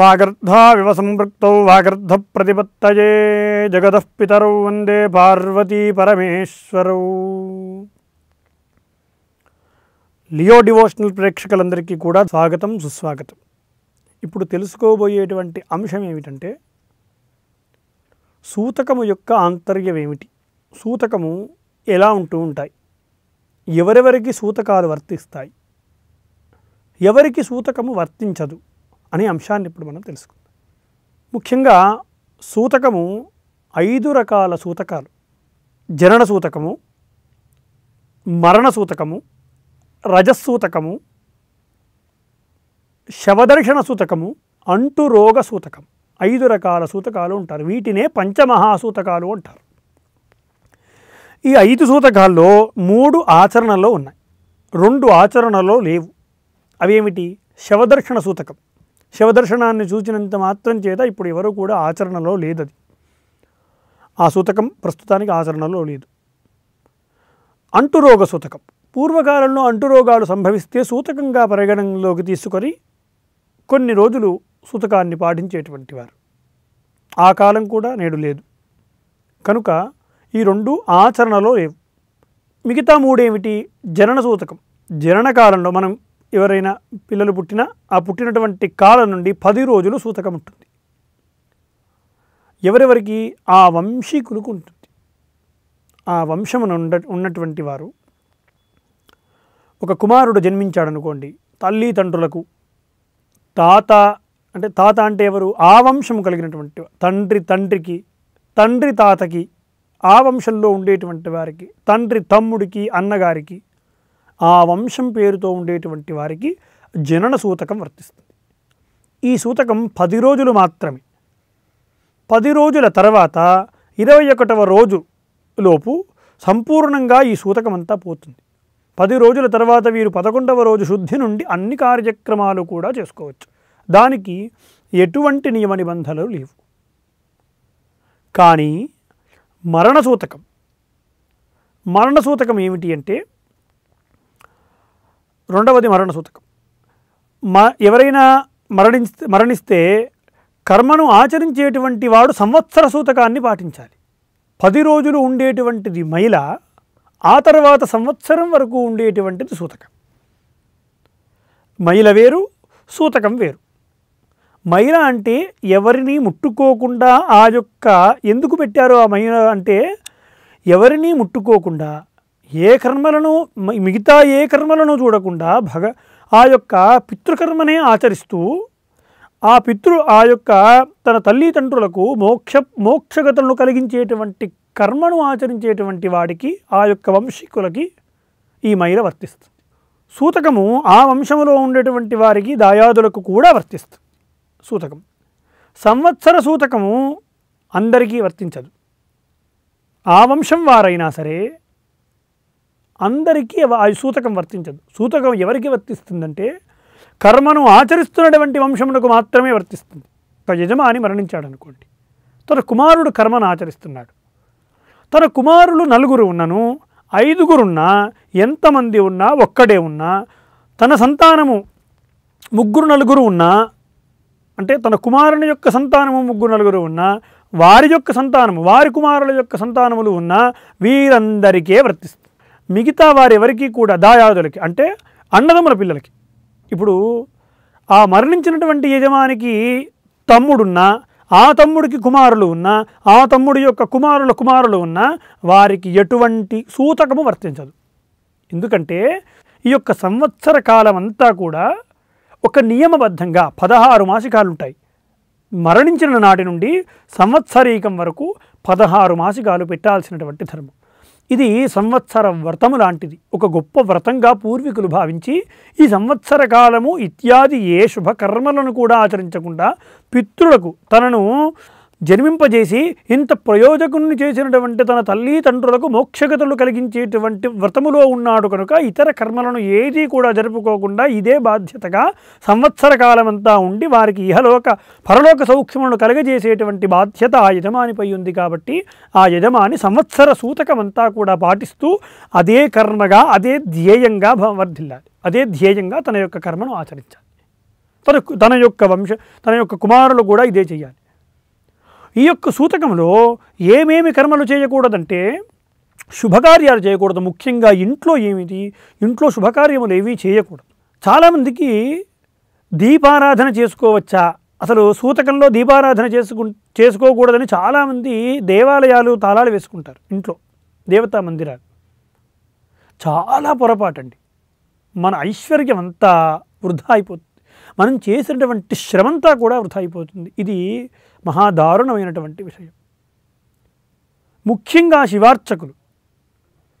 వాగర్ధ संवृक्तौ वागर्धप्रतिपत्तये जगतः వందే పార్వతీ పార్వతీపరమేశ్వరౌ లియో డివోషనల్ ప్రేక్షకులందరికీ కూడా స్వాగతం సుస్వాగతం ఇప్పుడు తెలుసుకోబోయేటువంటి అంశం ఏమిటంటే సూతకము యొక్క ఆంతర్యం ఏమిటి సూతకము ఎలా ఉంటూ ఉంటాయి ఎవరెవరికి సూతకాలు వర్తిస్తాయి ఎవరికి సూతకము వర్తించదు అనే అంశాన్ని ఇప్పుడు మనం తెలుసుకుందాం ముఖ్యంగా సూతకము ఐదు రకాల సూతకాలు జనన సూతకము మరణ సూతకము రజసూతకము శవదర్శన సూతకము అంటు రోగ సూతకం ఐదు రకాల సూతకాలు ఉంటారు వీటినే పంచమహాసూతకాలు అంటారు ఈ ఐదు సూతకాల్లో మూడు ఆచరణలో ఉన్నాయి రెండు ఆచరణలో లేవు అవేమిటి శవదర్శన సూతకం శివదర్శనాన్ని చూసినంత మాత్రం చేత ఇప్పుడు ఎవరు కూడా ఆచరణలో లేదది ఆ సూతకం ప్రస్తుతానికి ఆచరణలో లేదు అంటురోగ సూతకం పూర్వకాలంలో అంటురోగాలు సంభవిస్తే సూతకంగా పరిగణనలోకి తీసుకొని కొన్ని రోజులు సూతకాన్ని పాటించేటువంటి వారు ఆ కాలం కూడా నేడు లేదు కనుక ఈ రెండు ఆచరణలో లేవు మిగతా మూడేమిటి జనన సూతకం జనన కాలంలో మనం ఎవరైనా పిల్లలు పుట్టినా ఆ పుట్టినటువంటి కాలం నుండి పది రోజులు సూతకం ఉంటుంది ఎవరెవరికి ఆ వంశీకులకు ఉంటుంది ఆ వంశమున ఉండ ఉన్నటువంటి వారు ఒక కుమారుడు జన్మించాడనుకోండి తల్లిదండ్రులకు తాత అంటే తాత అంటే ఎవరు ఆ వంశము కలిగినటువంటి తండ్రి తండ్రికి తండ్రి తాతకి ఆ వంశంలో ఉండేటువంటి వారికి తండ్రి తమ్ముడికి అన్నగారికి ఆ వంశం పేరుతో ఉండేటువంటి వారికి జనన సూతకం వర్తిస్తుంది ఈ సూతకం పది రోజులు మాత్రమే పది రోజుల తర్వాత ఇరవై ఒకటవ రోజు లోపు సంపూర్ణంగా ఈ సూతకం అంతా పోతుంది పది రోజుల తర్వాత వీరు పదకొండవ రోజు శుద్ధి నుండి అన్ని కార్యక్రమాలు కూడా చేసుకోవచ్చు దానికి ఎటువంటి నియమ నిబంధనలు లేవు కానీ మరణ సూతకం మరణ సూతకం ఏమిటి అంటే రెండవది మరణ సూతకం మ ఎవరైనా మరణి మరణిస్తే కర్మను ఆచరించేటువంటి వాడు సంవత్సర సూతకాన్ని పాటించాలి పది రోజులు ఉండేటువంటిది మహిళ ఆ తర్వాత సంవత్సరం వరకు ఉండేటువంటిది సూతకం మహిళ వేరు సూతకం వేరు మహిళ అంటే ఎవరిని ముట్టుకోకుండా ఆ యొక్క ఎందుకు పెట్టారో ఆ మహిళ అంటే ఎవరిని ముట్టుకోకుండా ఏ కర్మలను మిగతా ఏ కర్మలను చూడకుండా భగ ఆ యొక్క పితృకర్మనే ఆచరిస్తూ ఆ పితృ ఆ యొక్క తన తల్లిదండ్రులకు మోక్ష మోక్షగతులను కలిగించేటువంటి కర్మను ఆచరించేటువంటి వాడికి ఆ యొక్క వంశీకులకి ఈ మైల వర్తిస్తుంది సూతకము ఆ వంశములో ఉండేటువంటి వారికి దాయాదులకు కూడా వర్తిస్తుంది సూతకం సంవత్సర సూతకము అందరికీ వర్తించదు ఆ వంశం వారైనా సరే అందరికీ ఆ సూతకం వర్తించదు సూతకం ఎవరికి వర్తిస్తుందంటే కర్మను ఆచరిస్తున్నటువంటి వంశమునకు మాత్రమే వర్తిస్తుంది ఒక యజమాని మరణించాడు అనుకోండి తన కుమారుడు కర్మను ఆచరిస్తున్నాడు తన కుమారులు నలుగురు ఉన్నను ఐదుగురున్నా ఎంతమంది ఉన్నా ఒక్కడే ఉన్నా తన సంతానము ముగ్గురు నలుగురు ఉన్నా అంటే తన కుమారుని యొక్క సంతానము ముగ్గురు నలుగురు ఉన్నా వారి యొక్క సంతానము వారి కుమారుల యొక్క సంతానములు ఉన్నా వీరందరికీ వర్తిస్తుంది మిగతా వారెవరికి కూడా దాయాదులకి అంటే అన్నదమ్ముల పిల్లలకి ఇప్పుడు ఆ మరణించినటువంటి యజమానికి తమ్ముడున్నా ఆ తమ్ముడికి కుమారులు ఉన్నా ఆ తమ్ముడి యొక్క కుమారుల కుమారులు ఉన్నా వారికి ఎటువంటి సూతకము వర్తించదు ఎందుకంటే ఈ యొక్క సంవత్సర కాలం అంతా కూడా ఒక నియమబద్ధంగా పదహారు మాసికాలు ఉంటాయి మరణించిన నాటి నుండి సంవత్సరీకం వరకు పదహారు మాసికాలు పెట్టాల్సినటువంటి ధర్మం ఇది సంవత్సర వ్రతము లాంటిది ఒక గొప్ప వ్రతంగా పూర్వీకులు భావించి ఈ సంవత్సర కాలము ఇత్యాది ఏ శుభకర్మలను కూడా ఆచరించకుండా పిత్రులకు తనను జన్మింపజేసి ఇంత ప్రయోజకుని చేసినటువంటి తన తల్లిదండ్రులకు మోక్షగతులు కలిగించేటువంటి వ్రతములో ఉన్నాడు కనుక ఇతర కర్మలను ఏదీ కూడా జరుపుకోకుండా ఇదే బాధ్యతగా సంవత్సర కాలమంతా ఉండి వారికి ఇహలోక పరలోక సౌక్ష్మములను కలగజేసేటువంటి బాధ్యత ఆ యజమానిపై ఉంది కాబట్టి ఆ యజమాని సంవత్సర సూతకమంతా కూడా పాటిస్తూ అదే కర్మగా అదే ధ్యేయంగా వర్ధిల్లాలి అదే ధ్యేయంగా తన యొక్క కర్మను ఆచరించాలి తన తన యొక్క వంశ తన యొక్క కుమారులు కూడా ఇదే చేయాలి ఈ యొక్క సూతకంలో ఏమేమి కర్మలు చేయకూడదంటే శుభకార్యాలు చేయకూడదు ముఖ్యంగా ఇంట్లో ఏమిటి ఇంట్లో శుభకార్యములు ఏమీ చేయకూడదు చాలామందికి దీపారాధన చేసుకోవచ్చా అసలు సూతకంలో దీపారాధన చేసుకు చేసుకోకూడదని చాలామంది దేవాలయాలు తాళాలు వేసుకుంటారు ఇంట్లో దేవతా మందిరాలు చాలా పొరపాటండి మన ఐశ్వర్యం అంతా వృధా అయిపోతుంది మనం చేసినటువంటి శ్రమంతా కూడా వృధా అయిపోతుంది ఇది మహాదారుణమైనటువంటి విషయం ముఖ్యంగా శివార్చకులు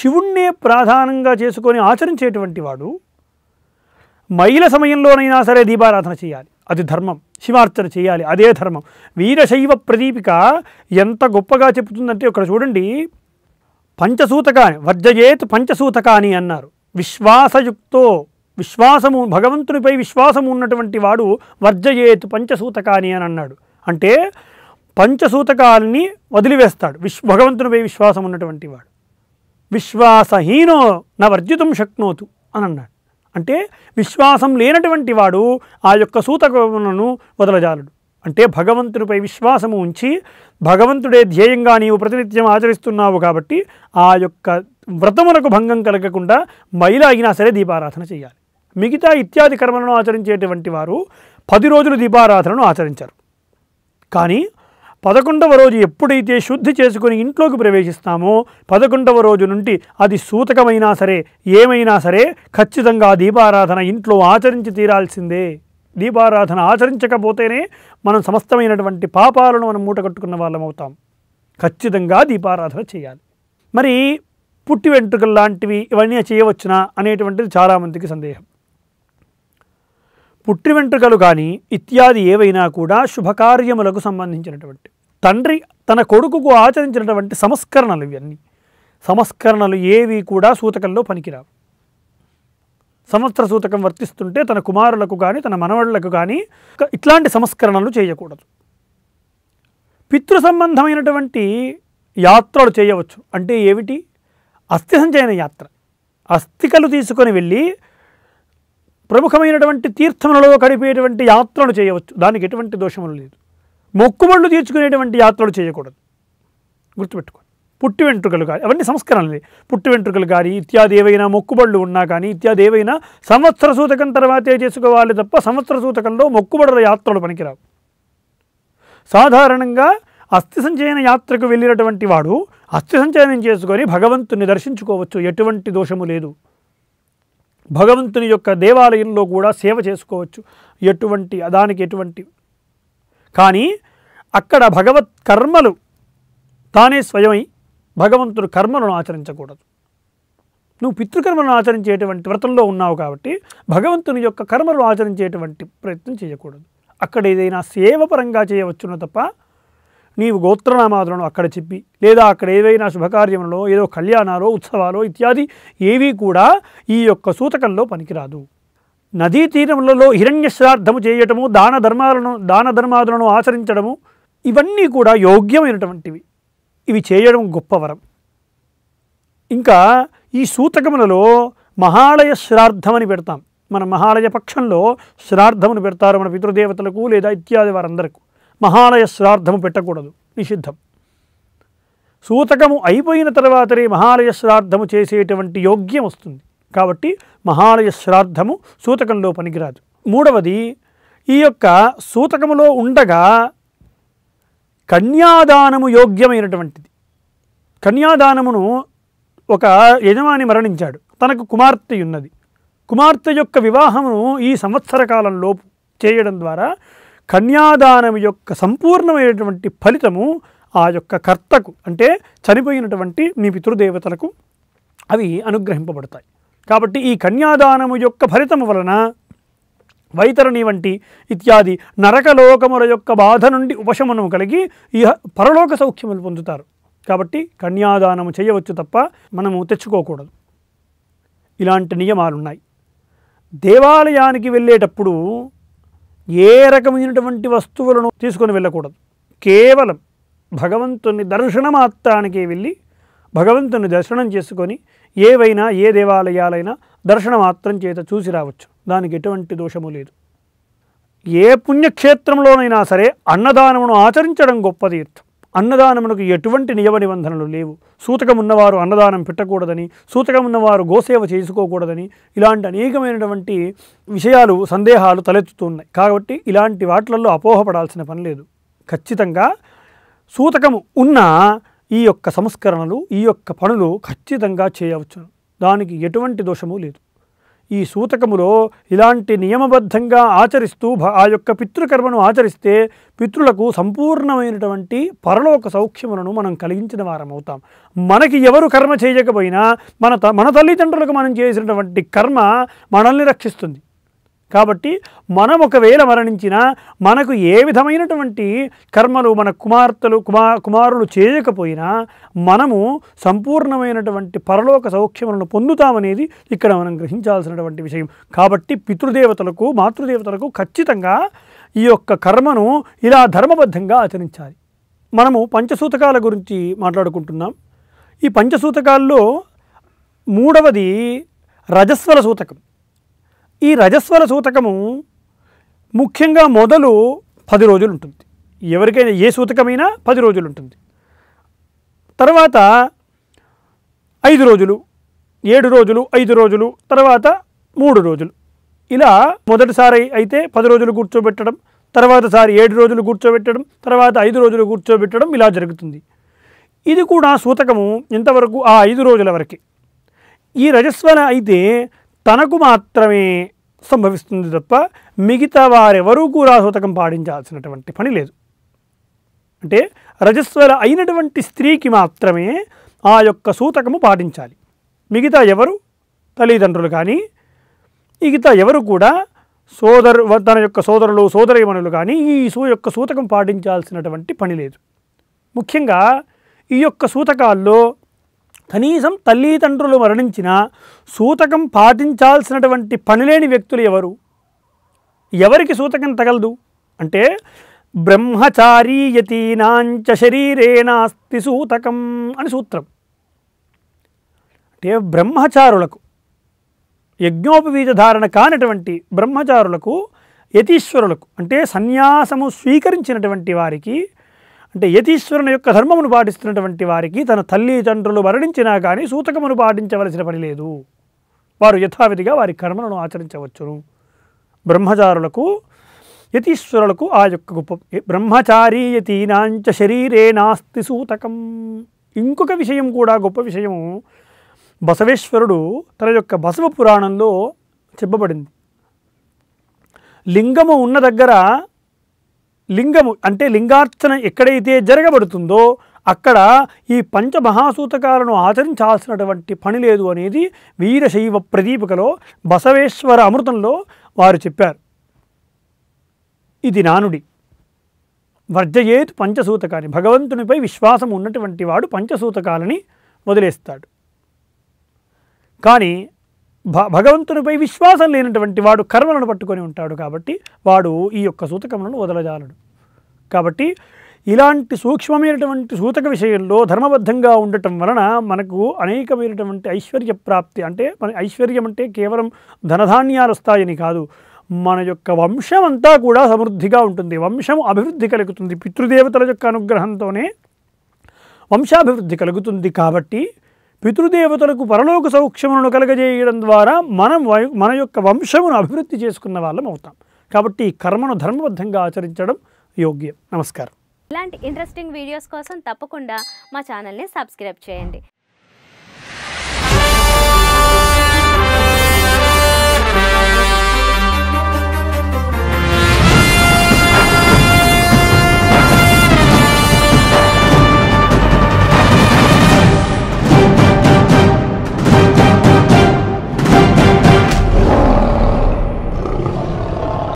శివుణ్ణే ప్రాధానంగా చేసుకొని ఆచరించేటువంటి వాడు మైల సమయంలోనైనా సరే దీపారాధన చేయాలి అది ధర్మం శివార్చన చేయాలి అదే ధర్మం వీరశైవ ప్రదీపిక ఎంత గొప్పగా చెబుతుందంటే ఇక్కడ చూడండి పంచసూతకాని వర్జయేత్ పంచసూతకాని అన్నారు విశ్వాసయుక్తో విశ్వాసము భగవంతునిపై విశ్వాసము ఉన్నటువంటి వాడు వర్జయేతు పంచసూతకాని అని అన్నాడు అంటే పంచసూతకాలని వదిలివేస్తాడు విశ్ భగవంతునిపై విశ్వాసం ఉన్నటువంటి వాడు విశ్వాసహీనో నా వర్జితం శక్నోతు అని అన్నాడు అంటే విశ్వాసం లేనటువంటి వాడు ఆ యొక్క సూతకములను వదలజాలడు అంటే భగవంతునిపై విశ్వాసము ఉంచి భగవంతుడే ధ్యేయంగా నీవు ప్రతినిత్యం ఆచరిస్తున్నావు కాబట్టి ఆ యొక్క వ్రతమునకు భంగం కలగకుండా మైలాగినా అయినా సరే దీపారాధన చేయాలి మిగతా ఇత్యాది కర్మలను ఆచరించేటువంటి వారు పది రోజులు దీపారాధనను ఆచరించారు కానీ పదకొండవ రోజు ఎప్పుడైతే శుద్ధి చేసుకుని ఇంట్లోకి ప్రవేశిస్తామో పదకొండవ రోజు నుండి అది సూతకమైనా సరే ఏమైనా సరే ఖచ్చితంగా దీపారాధన ఇంట్లో ఆచరించి తీరాల్సిందే దీపారాధన ఆచరించకపోతేనే మనం సమస్తమైనటువంటి పాపాలను మనం మూటగట్టుకున్న వాళ్ళం అవుతాం ఖచ్చితంగా దీపారాధన చేయాలి మరి పుట్టి వెంట్రుకలు లాంటివి ఇవన్నీ చేయవచ్చునా అనేటువంటిది చాలామందికి సందేహం పుట్టి వెంట్రుకలు కానీ ఇత్యాది ఏవైనా కూడా శుభకార్యములకు సంబంధించినటువంటి తండ్రి తన కొడుకుకు ఆచరించినటువంటి సంస్కరణలు ఇవన్నీ సంస్కరణలు ఏవి కూడా సూతకంలో పనికిరావు సంవత్సర సూతకం వర్తిస్తుంటే తన కుమారులకు కానీ తన మనవళ్లకు కానీ ఇట్లాంటి సంస్కరణలు చేయకూడదు పితృ సంబంధమైనటువంటి యాత్రలు చేయవచ్చు అంటే ఏమిటి అస్థి సంచయన యాత్ర అస్థికలు తీసుకొని వెళ్ళి ప్రముఖమైనటువంటి తీర్థములలో గడిపేటువంటి యాత్రలు చేయవచ్చు దానికి ఎటువంటి దోషములు లేదు మొక్కుబళ్ళు తీర్చుకునేటువంటి యాత్రలు చేయకూడదు గుర్తుపెట్టుకోండి పుట్టి వెంట్రుకలు కానీ అవన్నీ సంస్కరణలే పుట్టి వెంట్రుకలు కానీ ఇత్యాది ఏవైనా మొక్కుబళ్ళు ఉన్నా కానీ ఇత్యాది ఏవైనా సంవత్సర సూతకం తర్వాతే చేసుకోవాలి తప్ప సంవత్సర సూతకంలో మొక్కుబడుల యాత్రలు పనికిరావు సాధారణంగా అస్థి సంచయన యాత్రకు వెళ్ళినటువంటి వాడు అస్థి సంచయనం చేసుకొని భగవంతుని దర్శించుకోవచ్చు ఎటువంటి దోషము లేదు భగవంతుని యొక్క దేవాలయంలో కూడా సేవ చేసుకోవచ్చు ఎటువంటి అదానికి ఎటువంటి కానీ అక్కడ భగవత్ కర్మలు తానే స్వయమై భగవంతుడు కర్మలను ఆచరించకూడదు నువ్వు పితృకర్మలను ఆచరించేటువంటి వ్రతంలో ఉన్నావు కాబట్టి భగవంతుని యొక్క కర్మలను ఆచరించేటువంటి ప్రయత్నం చేయకూడదు అక్కడ ఏదైనా సేవపరంగా చేయవచ్చును తప్ప నీవు గోత్రనామాదులను అక్కడ చెప్పి లేదా అక్కడ ఏదైనా శుభకార్యంలో ఏదో కళ్యాణాలో ఉత్సవాలో ఇత్యాది ఏవి కూడా ఈ యొక్క సూతకంలో పనికిరాదు నదీ తీరములలో హిరణ్య శ్రాద్ధము చేయటము దాన ధర్మాలను దాన ధర్మాదులను ఆచరించడము ఇవన్నీ కూడా యోగ్యమైనటువంటివి ఇవి చేయడం గొప్పవరం ఇంకా ఈ సూతకములలో మహాలయ శ్రాద్ధమని పెడతాం మన మహాలయ పక్షంలో శ్రాద్ధమును పెడతారు మన పితృదేవతలకు లేదా ఇత్యాది వారందరికీ మహాలయ శ్రాద్ధము పెట్టకూడదు నిషిద్ధం సూతకము అయిపోయిన తర్వాతనే మహాలయ శ్రాద్ధము చేసేటువంటి యోగ్యం వస్తుంది కాబట్టి మహాలయ శ్రాద్ధము సూతకంలో పనికిరాదు మూడవది ఈ యొక్క సూతకములో ఉండగా కన్యాదానము యోగ్యమైనటువంటిది కన్యాదానమును ఒక యజమాని మరణించాడు తనకు కుమార్తె ఉన్నది కుమార్తె యొక్క వివాహమును ఈ సంవత్సర కాలంలోపు చేయడం ద్వారా కన్యాదానం యొక్క సంపూర్ణమైనటువంటి ఫలితము ఆ యొక్క కర్తకు అంటే చనిపోయినటువంటి మీ పితృదేవతలకు అవి అనుగ్రహింపబడతాయి కాబట్టి ఈ కన్యాదానము యొక్క ఫలితము వలన వైతరణి వంటి ఇత్యాది నరకలోకముల యొక్క బాధ నుండి ఉపశమనం కలిగి ఇహ పరలోక సౌఖ్యములు పొందుతారు కాబట్టి కన్యాదానము చేయవచ్చు తప్ప మనము తెచ్చుకోకూడదు ఇలాంటి నియమాలున్నాయి దేవాలయానికి వెళ్ళేటప్పుడు ఏ రకమైనటువంటి వస్తువులను తీసుకొని వెళ్ళకూడదు కేవలం భగవంతుని దర్శన మాత్రానికే వెళ్ళి భగవంతుని దర్శనం చేసుకొని ఏవైనా ఏ దేవాలయాలైనా దర్శన మాత్రం చేత చూసి రావచ్చు దానికి ఎటువంటి దోషము లేదు ఏ పుణ్యక్షేత్రంలోనైనా సరే అన్నదానమును ఆచరించడం గొప్ప తీర్థం అన్నదానమునకు ఎటువంటి నియమ నిబంధనలు లేవు సూతకం ఉన్నవారు అన్నదానం పెట్టకూడదని సూతకం ఉన్నవారు గోసేవ చేసుకోకూడదని ఇలాంటి అనేకమైనటువంటి విషయాలు సందేహాలు తలెత్తుతున్నాయి కాబట్టి ఇలాంటి వాటిలలో అపోహపడాల్సిన పని లేదు ఖచ్చితంగా సూతకము ఉన్న ఈ యొక్క సంస్కరణలు ఈ యొక్క పనులు ఖచ్చితంగా చేయవచ్చును దానికి ఎటువంటి దోషము లేదు ఈ సూతకములో ఇలాంటి నియమబద్ధంగా ఆచరిస్తూ ఆ యొక్క పితృకర్మను ఆచరిస్తే పితృలకు సంపూర్ణమైనటువంటి పరలోక సౌఖ్యములను మనం కలిగించిన వారం అవుతాం మనకి ఎవరు కర్మ చేయకపోయినా మన మన తల్లిదండ్రులకు మనం చేసినటువంటి కర్మ మనల్ని రక్షిస్తుంది కాబట్టి మనం ఒకవేళ మరణించినా మనకు ఏ విధమైనటువంటి కర్మలు మన కుమార్తెలు కుమా కుమారులు చేయకపోయినా మనము సంపూర్ణమైనటువంటి పరలోక సౌఖ్యములను పొందుతామనేది ఇక్కడ మనం గ్రహించాల్సినటువంటి విషయం కాబట్టి పితృదేవతలకు మాతృదేవతలకు ఖచ్చితంగా ఈ యొక్క కర్మను ఇలా ధర్మబద్ధంగా ఆచరించాలి మనము పంచసూతకాల గురించి మాట్లాడుకుంటున్నాం ఈ పంచసూతకాల్లో మూడవది రజస్వర సూతకం ఈ రజస్వర సూతకము ముఖ్యంగా మొదలు పది రోజులు ఉంటుంది ఎవరికైనా ఏ సూతకమైనా పది రోజులు ఉంటుంది తర్వాత ఐదు రోజులు ఏడు రోజులు ఐదు రోజులు తర్వాత మూడు రోజులు ఇలా మొదటిసారి అయితే పది రోజులు కూర్చోబెట్టడం తర్వాతసారి ఏడు రోజులు కూర్చోబెట్టడం తర్వాత ఐదు రోజులు కూర్చోబెట్టడం ఇలా జరుగుతుంది ఇది కూడా సూతకము ఇంతవరకు ఆ ఐదు రోజుల వరకే ఈ రజస్వన అయితే తనకు మాత్రమే సంభవిస్తుంది తప్ప మిగతా వారెవరూ కూడా సూతకం పాడించాల్సినటువంటి పని లేదు అంటే రజస్వల అయినటువంటి స్త్రీకి మాత్రమే ఆ యొక్క సూతకము పాటించాలి మిగతా ఎవరు తల్లిదండ్రులు కానీ మిగతా ఎవరు కూడా సోదరు తన యొక్క సోదరులు సోదరీమణులు కానీ ఈ సూ యొక్క సూతకం పాటించాల్సినటువంటి పని లేదు ముఖ్యంగా ఈ యొక్క సూతకాల్లో కనీసం తల్లిదండ్రులు మరణించిన సూతకం పాటించాల్సినటువంటి పనిలేని వ్యక్తులు ఎవరు ఎవరికి సూతకం తగలదు అంటే బ్రహ్మచారీయతీనాంచ శరీరేణాస్తి సూతకం అని సూత్రం అంటే బ్రహ్మచారులకు యజ్ఞోపవీజ ధారణ కానటువంటి బ్రహ్మచారులకు యతీశ్వరులకు అంటే సన్యాసము స్వీకరించినటువంటి వారికి అంటే యతీశ్వరుని యొక్క ధర్మమును పాటిస్తున్నటువంటి వారికి తన తల్లిదండ్రులు మరణించినా కానీ సూతకమును పాటించవలసిన పని లేదు వారు యథావిధిగా వారి కర్మలను ఆచరించవచ్చును బ్రహ్మచారులకు యతీశ్వరులకు ఆ యొక్క గొప్ప బ్రహ్మచారీ యతీనాంచ శరీరే నాస్తి సూతకం ఇంకొక విషయం కూడా గొప్ప విషయం బసవేశ్వరుడు తన యొక్క బసవ పురాణంలో చెప్పబడింది లింగము ఉన్న దగ్గర లింగము అంటే లింగార్చన ఎక్కడైతే జరగబడుతుందో అక్కడ ఈ పంచమహాసూతకాలను ఆచరించాల్సినటువంటి పని లేదు అనేది వీరశైవ ప్రదీపికలో బసవేశ్వర అమృతంలో వారు చెప్పారు ఇది నానుడి వర్జయేతు పంచసూతకాన్ని భగవంతునిపై విశ్వాసం ఉన్నటువంటి వాడు పంచసూతకాలని వదిలేస్తాడు కానీ భగవంతునిపై విశ్వాసం లేనటువంటి వాడు కర్మలను పట్టుకొని ఉంటాడు కాబట్టి వాడు ఈ యొక్క సూతకములను వదలజాలడు కాబట్టి ఇలాంటి సూక్ష్మమైనటువంటి సూతక విషయంలో ధర్మబద్ధంగా ఉండటం వలన మనకు అనేకమైనటువంటి ఐశ్వర్య ప్రాప్తి అంటే మన ఐశ్వర్యం అంటే కేవలం ధనధాన్యాలు వస్తాయని కాదు మన యొక్క వంశం అంతా కూడా సమృద్ధిగా ఉంటుంది వంశం అభివృద్ధి కలుగుతుంది పితృదేవతల యొక్క అనుగ్రహంతోనే వంశాభివృద్ధి కలుగుతుంది కాబట్టి పితృదేవతలకు పరలోక సౌఖ్యములను కలగజేయడం ద్వారా మనం మన యొక్క వంశమును అభివృద్ధి చేసుకున్న వాళ్ళం అవుతాం కాబట్టి కర్మను ధర్మబద్ధంగా ఆచరించడం యోగ్యం నమస్కారం ఇలాంటి ఇంట్రెస్టింగ్ వీడియోస్ కోసం తప్పకుండా మా ఛానల్ని సబ్స్క్రైబ్ చేయండి